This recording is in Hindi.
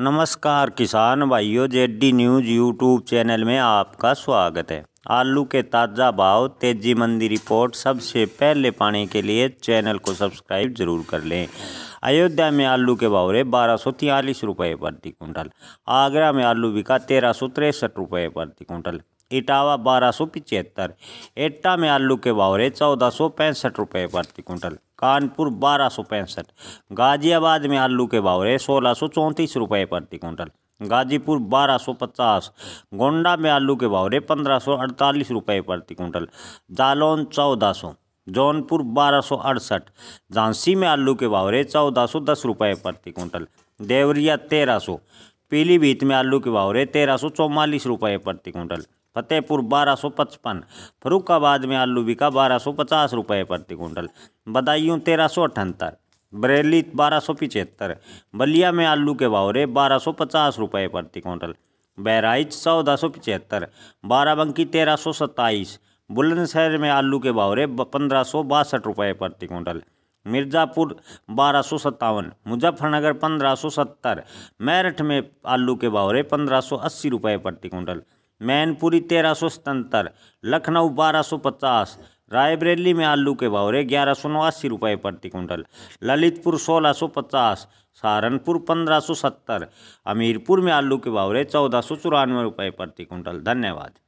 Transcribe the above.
नमस्कार किसान भाइयों जेडी न्यूज यूट्यूब चैनल में आपका स्वागत है आलू के ताज़ा भाव तेजी मंदी रिपोर्ट सबसे पहले पाने के लिए चैनल को सब्सक्राइब जरूर कर लें अयोध्या में आलू के भाव रहे बारह सौ तिहालीस रुपये प्रति कुंटल आगरा में आलू बिका तेरह सौ तिरसठ रुपये प्रति कुंटल इटावा बारह सौ पिचहत्तर एटा में आलू के भाव रहे चौदह सौ पैंसठ रुपये प्रति कुंटल कानपुर बारह सौ पैंसठ गाजियाबाद में आलू के भाव रहे सोलह सौ चौंतीस रुपये प्रति क्विंटल गाजीपुर बारह सौ पचास गोंडा में आलू के भाव रहे पंद्रह सौ अड़तालीस रुपये प्रति क्विंटल जालौन चौदह सौ जौनपुर बारह सौ अड़सठ झांसी में आलू के भाव रहे चौदह सौ दस रुपये प्रति क्विंटल देवरिया तेरह सौ पीलीभीत में आलू के भाव रहे तेरह सौ चौवालीस रुपये प्रति क्विंटल फतेहपुर बारह सौ पचपन फरुखाबाद में आलू बिका बारह सौ पचास रुपये प्रति कुंटल बदायूं तेरह सौ अठहत्तर बरेली बारह सौ पिचहत्तर बलिया में आलू के बावरे बारह सौ पचास रुपये प्रति कुंटल बहराइच चौदह सौ पिचहत्तर बाराबंकी तेरह सौ सत्ताईस बुलंदशहर में आलू के बावरे पंद्रह सौ बासठ रुपये प्रति कुंटल मिर्ज़ापुर बारह सौ सत्तावन मुजफ्फरनगर पंद्रह सौ सत्तर मेरठ में आलू के बावरे पंद्रह सौ अस्सी रुपये प्रति कुंटल मैनपुरी तेरह सौ सतहत्तर लखनऊ बारह सौ पचास रायबरेली में आलू के भाव रहे ग्यारह सौ नवासी रुपये प्रति कुंटल ललितपुर सोलह सौ पचास सहारनपुर पंद्रह सौ सत्तर अमीरपुर में आलू के भाव रहे चौदह सौ चौरानवे रुपये प्रति कुंटल धन्यवाद